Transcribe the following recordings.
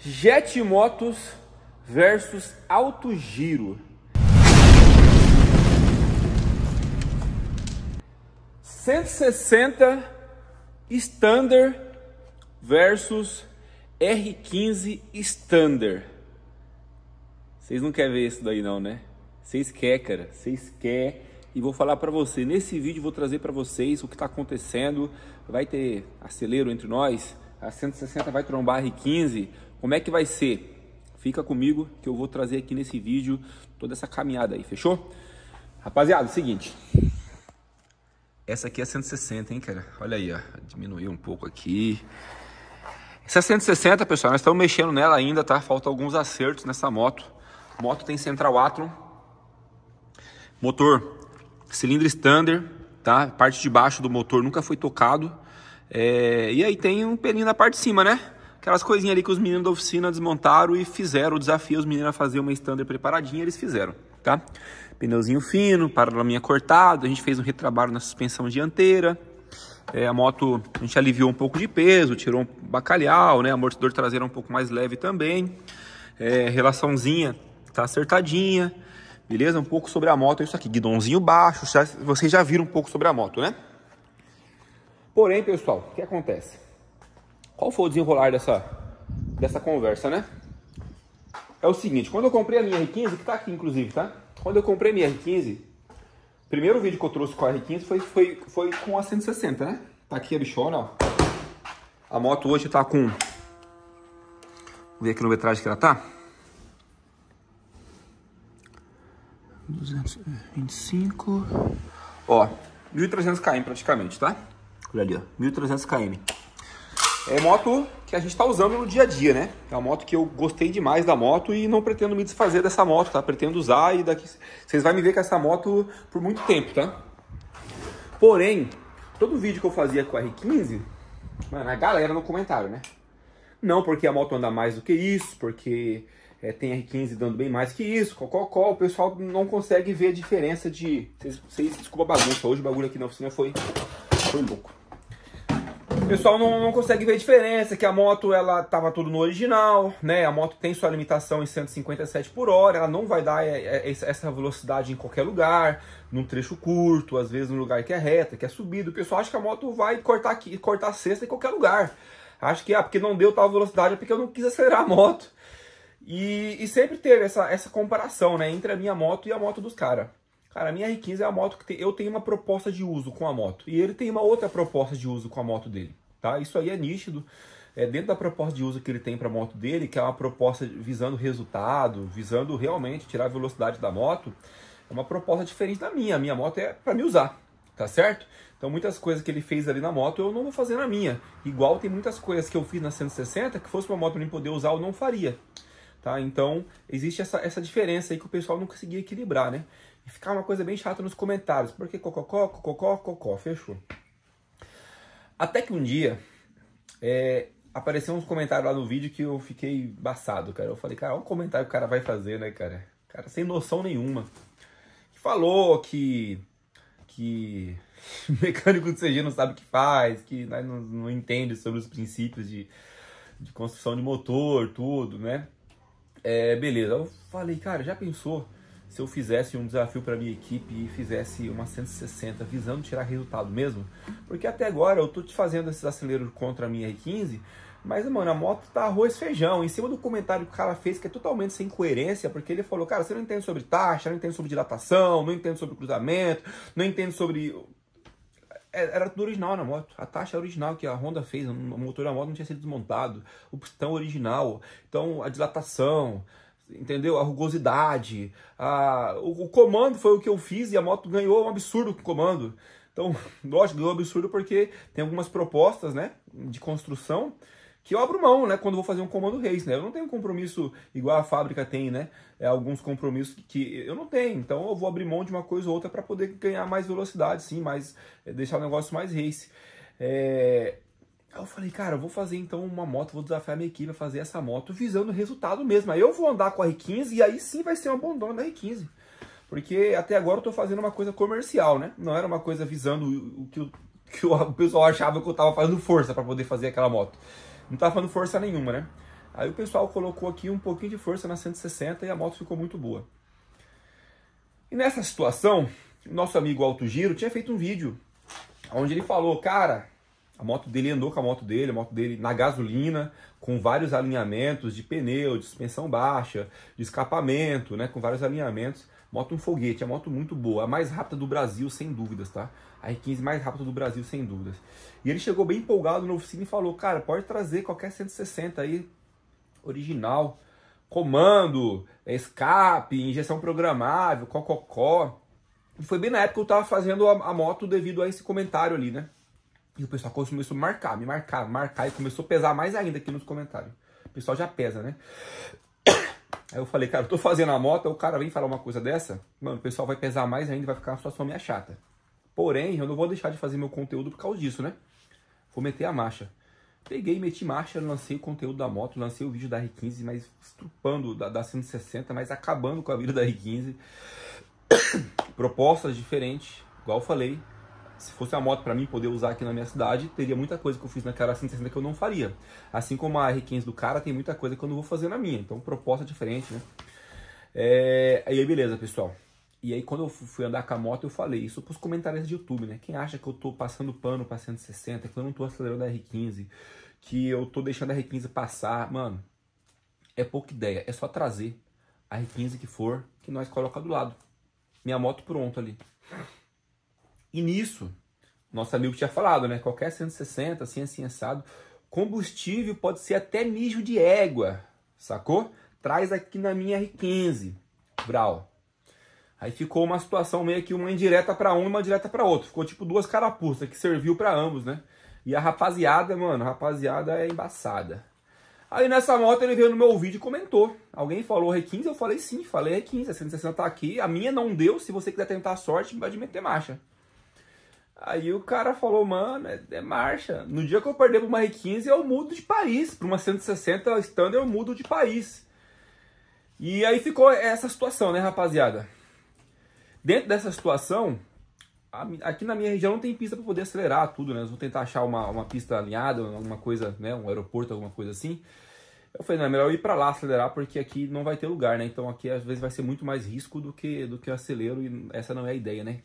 Jet Motos versus Alto Giro. Cento sessenta Standard versus R15 Standard. Vocês não querem ver isso daí não, né? Vocês querem, cara. Vocês querem. E vou falar para você, nesse vídeo vou trazer para vocês o que está acontecendo. Vai ter acelero entre nós, a 160 vai trombar R15, como é que vai ser? Fica comigo que eu vou trazer aqui nesse vídeo toda essa caminhada aí, fechou? Rapaziada, é seguinte. Essa aqui é a 160, hein, cara? Olha aí, ó. Diminuiu um pouco aqui. Essa 160, é pessoal, nós estamos mexendo nela ainda, tá? Falta alguns acertos nessa moto. A moto tem central Atron. Motor cilindro standard, tá? Parte de baixo do motor nunca foi tocado. É, e aí tem um pelinho na parte de cima, né? Aquelas coisinhas ali que os meninos da oficina desmontaram e fizeram o desafio, os meninos a fazer uma standard preparadinha, eles fizeram, tá? Pneuzinho fino, paralelinha cortada, a gente fez um retrabalho na suspensão dianteira. É, a moto, a gente aliviou um pouco de peso, tirou um bacalhau, né? Amortecedor traseiro um pouco mais leve também. É, relaçãozinha tá acertadinha, beleza? Um pouco sobre a moto, é isso aqui, guidãozinho baixo, vocês já viram um pouco sobre a moto, né? Porém, pessoal, o que acontece? Qual foi o desenrolar dessa, dessa conversa, né? É o seguinte, quando eu comprei a minha R15, que tá aqui inclusive, tá? Quando eu comprei a minha R15, primeiro vídeo que eu trouxe com a R15 foi, foi, foi com a 160, né? Tá aqui a bichona, ó. A moto hoje tá com... Vou ver a quilometragem que ela tá. 225... É, ó, 1.300 km praticamente, tá? Por ali, ó. 1.300 km. É moto que a gente está usando no dia a dia, né? É uma moto que eu gostei demais da moto e não pretendo me desfazer dessa moto, tá? Pretendo usar e daqui... Vocês vão me ver com essa moto por muito tempo, tá? Porém, todo vídeo que eu fazia com a R15, mano, a galera no comentário, né? Não porque a moto anda mais do que isso, porque é, tem R15 dando bem mais que isso, qual o pessoal não consegue ver a diferença de... Vocês, vocês desculpa a bagunça, hoje o bagulho aqui na oficina foi, foi louco. O pessoal não, não consegue ver a diferença, que a moto ela tava tudo no original, né? A moto tem sua limitação em 157 por hora, ela não vai dar é, é, essa velocidade em qualquer lugar, num trecho curto, às vezes num lugar que é reta, que é subido. O pessoal acha que a moto vai cortar aqui, cortar a cesta em qualquer lugar. Acho que ah, porque não deu tal velocidade, é porque eu não quis acelerar a moto. E, e sempre teve essa, essa comparação, né, entre a minha moto e a moto dos caras. Cara, a minha R15 é a moto que tem, eu tenho uma proposta de uso com a moto. E ele tem uma outra proposta de uso com a moto dele. Tá? Isso aí é nítido. É dentro da proposta de uso que ele tem para a moto dele, que é uma proposta visando resultado, visando realmente tirar a velocidade da moto, é uma proposta diferente da minha. A minha moto é para me usar, tá certo? Então muitas coisas que ele fez ali na moto eu não vou fazer na minha. Igual tem muitas coisas que eu fiz na 160 que fosse uma moto para mim poder usar eu não faria. Tá? Então existe essa, essa diferença aí que o pessoal não conseguia equilibrar, né? e ficar uma coisa bem chata nos comentários, porque cococó, cococó, cocó, fechou. Até que um dia é, apareceu uns comentários lá no vídeo que eu fiquei baçado, cara. Eu falei, cara, olha o comentário que o cara vai fazer, né, cara? Cara, sem noção nenhuma. falou que. que. mecânico de CG não sabe o que faz, que né, não, não entende sobre os princípios de, de construção de motor, tudo, né? É, beleza. Eu falei, cara, já pensou se eu fizesse um desafio para minha equipe e fizesse uma 160 visando tirar resultado mesmo? Porque até agora eu tô te fazendo esses aceleros contra a minha R15, mas mano, a moto tá arroz feijão. Em cima do comentário que o cara fez que é totalmente sem coerência, porque ele falou: "Cara, você não entende sobre taxa, não entende sobre dilatação, não entende sobre cruzamento, não entende sobre é, era tudo original na moto. A taxa original que a Honda fez, o motor da moto não tinha sido desmontado, o pistão original, então a dilatação, entendeu? A rugosidade. A... O, comando foi o que eu fiz e a moto ganhou um absurdo com o comando. Então, lógico, ganhou um absurdo porque tem algumas propostas, né, de construção que eu abro mão, né, quando vou fazer um comando race, né? Eu não tenho compromisso igual a fábrica tem, né? É, alguns compromissos que eu não tenho. Então, eu vou abrir mão de uma coisa ou outra para poder ganhar mais velocidade, sim, mais eh, deixar o negócio mais race. É, Aí eu falei, cara, eu vou fazer então uma moto, vou desafiar minha equipe a fazer essa moto visando o resultado mesmo. Aí eu vou andar com a R15 e aí sim vai ser uma bondona da R15. Porque até agora eu tô fazendo uma coisa comercial, né? Não era uma coisa visando o que, o, que o pessoal achava que eu tava fazendo força para poder fazer aquela moto. Não tava fazendo força nenhuma, né? Aí o pessoal colocou aqui um pouquinho de força na 160 e a moto ficou muito boa. E nessa situação, nosso amigo Alto Giro tinha feito um vídeo onde ele falou, cara, a moto dele andou com a moto dele, a moto dele na gasolina, com vários alinhamentos de pneu, de suspensão baixa, de escapamento, né? Com vários alinhamentos. Moto um foguete, a é moto muito boa, a mais rápida do Brasil, sem dúvidas, tá? A R15 mais rápida do Brasil, sem dúvidas. E ele chegou bem empolgado na oficina e falou: Cara, pode trazer qualquer 160 aí, original, comando, é, escape, injeção programável, cococó. E foi bem na época que eu tava fazendo a, a moto devido a esse comentário ali, né? E o pessoal começou a marcar, me marcar, marcar, e começou a pesar mais ainda aqui nos comentários. O pessoal já pesa, né? Aí eu falei, cara, eu tô fazendo a moto, o cara vem falar uma coisa dessa, mano, o pessoal vai pesar mais ainda, vai ficar uma situação meio chata. Porém, eu não vou deixar de fazer meu conteúdo por causa disso, né? Vou meter a marcha. Peguei, meti marcha, lancei o conteúdo da moto, lancei o vídeo da R15, mas estrupando da, da 160, mas acabando com a vida da R15. Propostas diferentes, igual eu falei, se fosse uma moto para mim poder usar aqui na minha cidade, teria muita coisa que eu fiz na cara 160 que eu não faria. Assim como a R15 do cara, tem muita coisa que eu não vou fazer na minha. Então, proposta diferente, né? É... E aí, beleza, pessoal. E aí, quando eu fui andar com a moto, eu falei isso pros comentários de YouTube, né? Quem acha que eu tô passando pano pra 160, que eu não tô acelerando a R15, que eu tô deixando a R15 passar, mano, é pouca ideia. É só trazer a R15 que for, que nós coloca do lado. Minha moto pronta ali. E nisso, nosso amigo tinha falado, né? Qualquer 160, assim, assim, assado, combustível pode ser até mijo de égua, sacou? Traz aqui na minha R15, Brau. Aí ficou uma situação meio que uma indireta para um e uma direta para outro. Ficou tipo duas carapuças que serviu para ambos, né? E a rapaziada, mano, a rapaziada é embaçada. Aí nessa moto ele veio no meu vídeo e comentou. Alguém falou R15? Eu falei sim, falei R15. A 160 tá aqui. A minha não deu. Se você quiser tentar a sorte, pode meter marcha. Aí o cara falou, mano, é, é marcha. No dia que eu perder pra uma R15, eu mudo de país. Pra uma 160 standard, eu mudo de país. E aí ficou essa situação, né, rapaziada? Dentro dessa situação, aqui na minha região não tem pista para poder acelerar tudo, né? Eu vamos tentar achar uma, uma pista alinhada, alguma coisa, né? Um aeroporto, alguma coisa assim. Eu falei, não, é melhor ir para lá acelerar, porque aqui não vai ter lugar, né? Então aqui às vezes vai ser muito mais risco do que, do que acelero e essa não é a ideia, né?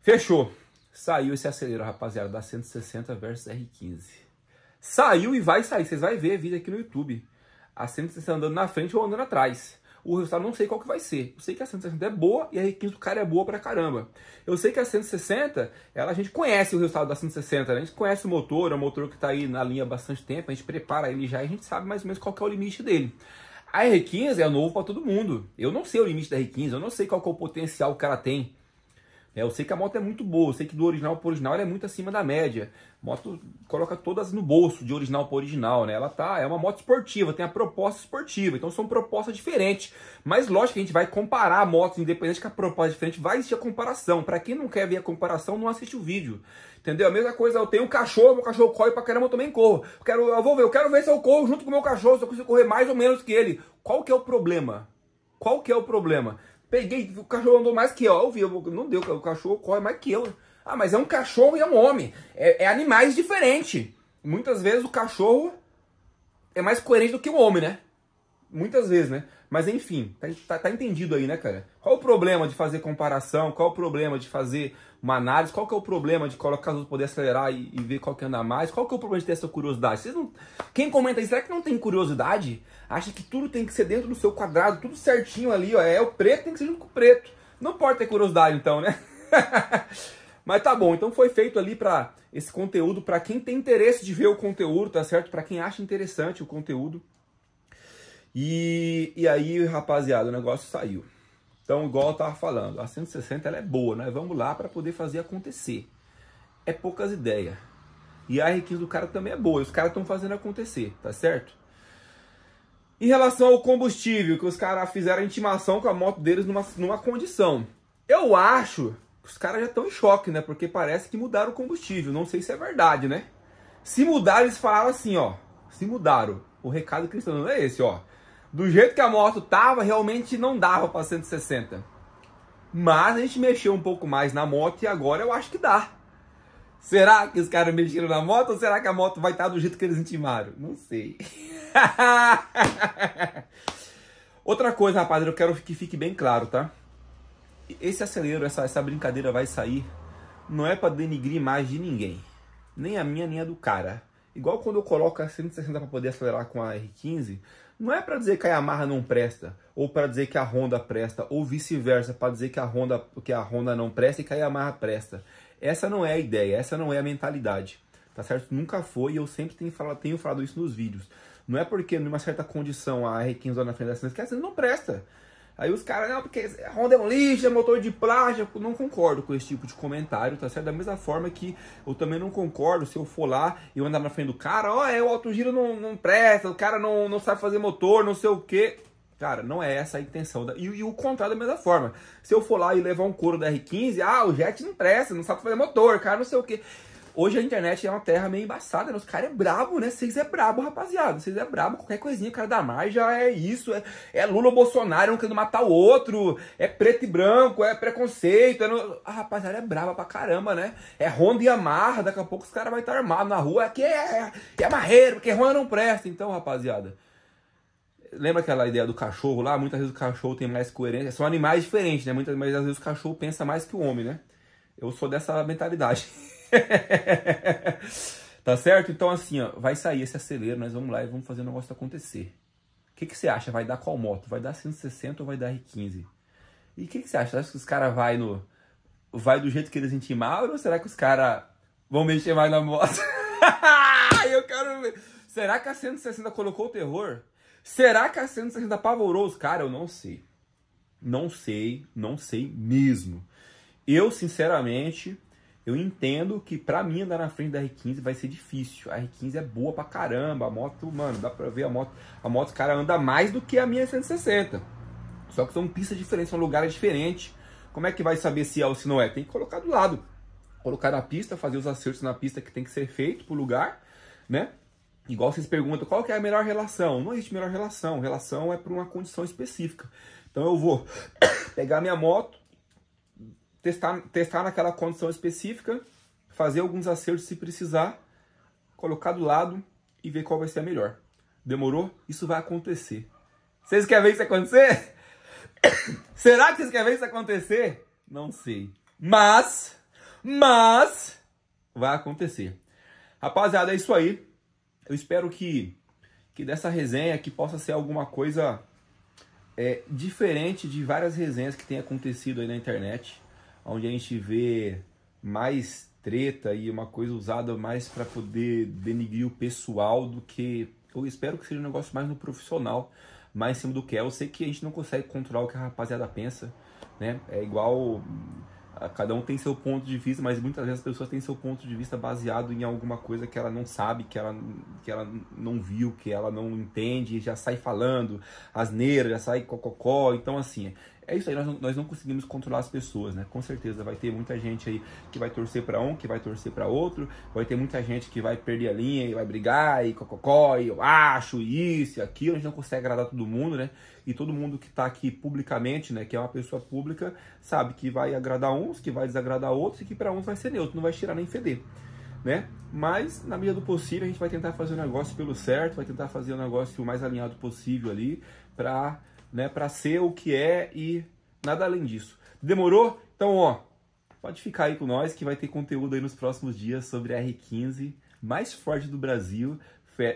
Fechou. Saiu esse acelero, rapaziada, da 160 versus R15. Saiu e vai sair. Vocês vão ver vídeo aqui no YouTube. A 160 andando na frente ou andando atrás. O resultado não sei qual que vai ser. Eu sei que a 160 é boa e a R15 do cara é boa pra caramba. Eu sei que a 160, ela, a gente conhece o resultado da 160, né? A gente conhece o motor, é um motor que tá aí na linha há bastante tempo, a gente prepara ele já e a gente sabe mais ou menos qual que é o limite dele. A R15 é novo para todo mundo. Eu não sei o limite da R15, eu não sei qual que é o potencial que ela tem. É, eu sei que a moto é muito boa, eu sei que do original para original ela é muito acima da média. A moto coloca todas no bolso de original para original, né? Ela tá, é uma moto esportiva, tem a proposta esportiva, então são propostas diferentes. Mas lógico que a gente vai comparar motos independente que a proposta é diferente, vai existir a comparação. Para quem não quer ver a comparação, não assiste o vídeo. Entendeu? A mesma coisa, eu tenho um cachorro, meu cachorro corre pra caramba, eu também corro. Eu quero, eu vou ver, eu quero ver se eu corro junto com o meu cachorro, se eu consigo correr mais ou menos que ele. Qual que é o problema? Qual que é o problema? Peguei, o cachorro andou mais que eu. Eu vi, eu, não deu, o cachorro corre mais que eu. Ah, mas é um cachorro e é um homem. É, é animais diferentes. Muitas vezes o cachorro é mais coerente do que o homem, né? muitas vezes, né? Mas enfim, tá, tá, tá, entendido aí, né, cara? Qual o problema de fazer comparação? Qual o problema de fazer uma análise? Qual que é o problema de colocar os poder acelerar e, e, ver qual que anda mais? Qual que é o problema de ter essa curiosidade? Vocês não... Quem comenta aí, será que não tem curiosidade? Acha que tudo tem que ser dentro do seu quadrado, tudo certinho ali, ó. É o preto, tem que ser junto com o preto. Não pode ter curiosidade, então, né? Mas tá bom, então foi feito ali para esse conteúdo, para quem tem interesse de ver o conteúdo, tá certo? Para quem acha interessante o conteúdo. E, e aí, rapaziada, o negócio saiu. Então, igual eu tava falando, a 160 ela é boa, né? Vamos lá para poder fazer acontecer. É poucas ideias. E a R15 do cara também é boa. Os caras estão fazendo acontecer, tá certo? Em relação ao combustível, que os caras fizeram intimação com a moto deles numa, numa condição. Eu acho que os caras já estão em choque, né? Porque parece que mudaram o combustível. Não sei se é verdade, né? Se mudaram, eles falaram assim, ó. Se mudaram. O recado que eles estão dando é esse, ó do jeito que a moto tava, realmente não dava para 160. Mas a gente mexeu um pouco mais na moto e agora eu acho que dá. Será que os caras mexeram na moto ou será que a moto vai estar tá do jeito que eles intimaram? Não sei. Outra coisa, rapaz, eu quero que fique bem claro, tá? Esse acelero, essa, essa brincadeira vai sair, não é para denigrir mais de ninguém. Nem a minha, nem a do cara. Igual quando eu coloco a 160 para poder acelerar com a R15, não é para dizer que a Yamaha não presta, ou para dizer que a Honda presta, ou vice-versa, para dizer que a, Honda, que a Honda não presta e que a Yamaha presta. Essa não é a ideia, essa não é a mentalidade. Tá certo? Nunca foi e eu sempre tenho falado, tenho falado isso nos vídeos. Não é porque numa certa condição a R15 lá na frente da Santos, que a não presta. Aí os caras, não, porque Honda é um lixo, é motor de plástico. Não concordo com esse tipo de comentário, tá certo? Da mesma forma que eu também não concordo se eu for lá e eu andar na frente do cara, ó, oh, é, o autogiro não, não presta, o cara não, não sabe fazer motor, não sei o quê. Cara, não é essa a intenção. Da... E, e, o contrário da mesma forma. Se eu for lá e levar um couro da R15, ah, o Jet não presta, não sabe fazer motor, cara, não sei o quê. Hoje a internet é uma terra meio embaçada, né? Os caras é brabo, né? Vocês é brabo, rapaziada. Vocês é brabo, qualquer coisinha, o cara da mais já é isso. É, é Lula ou Bolsonaro um querendo matar o outro. É preto e branco, é preconceito. É no... A rapaziada é braba pra caramba, né? É Honda e Amarra, daqui a pouco os caras vão estar armados na rua. Aqui é, é, é marreiro, porque Honda não presta. Então, rapaziada, Lembra aquela ideia do cachorro lá? Muitas vezes o cachorro tem mais coerência. São animais diferentes, né? Muitas vezes o cachorro pensa mais que o homem, né? Eu sou dessa mentalidade. tá certo? Então, assim, ó, vai sair esse acelero, nós vamos lá e vamos fazer o negócio acontecer. O que, que você acha? Vai dar qual moto? Vai dar 160 ou vai dar R15? E o que, que você acha? Você acha que os caras vai no. Vai do jeito que eles intimaram ou será que os caras vão mexer mais na moto? Eu quero ver. Será que a 160 colocou o terror? Será que a 160 apavorou os caras? Eu não sei. Não sei, não sei mesmo. Eu, sinceramente, eu entendo que para mim andar na frente da R15 vai ser difícil. A R15 é boa pra caramba, a moto, mano, dá pra ver a moto, a moto cara anda mais do que a minha 160. Só que são pistas diferentes, são lugares diferentes. Como é que vai saber se é ou se não é? Tem que colocar do lado. Colocar na pista, fazer os acertos na pista que tem que ser feito pro lugar, né? Igual vocês perguntam, qual que é a melhor relação? Não existe melhor relação. Relação é para uma condição específica. Então eu vou pegar minha moto, testar, testar naquela condição específica, fazer alguns acertos se precisar, colocar do lado e ver qual vai ser a melhor. Demorou? Isso vai acontecer. Vocês querem ver isso acontecer? Será que vocês querem ver isso acontecer? Não sei. Mas, mas, vai acontecer. Rapaziada, é isso aí. Eu espero que, que dessa resenha que possa ser alguma coisa é, diferente de várias resenhas que tem acontecido aí na internet onde a gente vê mais treta e uma coisa usada mais para poder denigrir o pessoal do que. Eu espero que seja um negócio mais no profissional, mais em cima do que é. Eu sei que a gente não consegue controlar o que a rapaziada pensa, né? É igual. Cada um tem seu ponto de vista, mas muitas vezes as pessoas têm seu ponto de vista baseado em alguma coisa que ela não sabe, que ela, que ela não viu, que ela não entende, já sai falando, asneira, já sai cococó. Então, assim, é isso aí, nós não, nós não conseguimos controlar as pessoas, né? Com certeza vai ter muita gente aí que vai torcer para um, que vai torcer para outro, vai ter muita gente que vai perder a linha e vai brigar e cococó, e eu acho isso e aquilo, a gente não consegue agradar todo mundo, né? E todo mundo que tá aqui publicamente, né, que é uma pessoa pública, sabe que vai agradar uns, que vai desagradar outros e que para uns vai ser neutro, não vai tirar nem feder. Né? Mas na medida do possível a gente vai tentar fazer o negócio pelo certo, vai tentar fazer o negócio o mais alinhado possível ali para né, para ser o que é e nada além disso. Demorou? Então, ó, pode ficar aí com nós que vai ter conteúdo aí nos próximos dias sobre a R15 mais forte do Brasil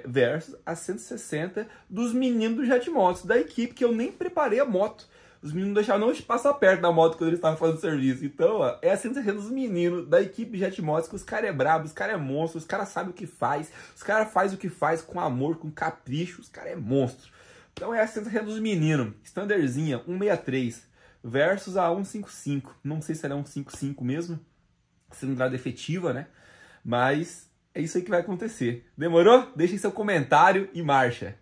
versus a 160 dos meninos do Jet Motos, da equipe que eu nem preparei a moto. Os meninos deixaram não passar perto da moto quando eles estavam fazendo serviço. Então, ó, é a 160 dos meninos da equipe Jet Motos, que os caras é brabo, os caras é monstro, os caras sabem o que faz, os caras faz o que faz com amor, com capricho, os caras é monstro. Então é a é dos meninos. Standardzinha, 163 versus a 155. Não sei se ela é 155 mesmo, não dado efetiva, né? Mas é isso aí que vai acontecer. Demorou? Deixem seu comentário e marcha!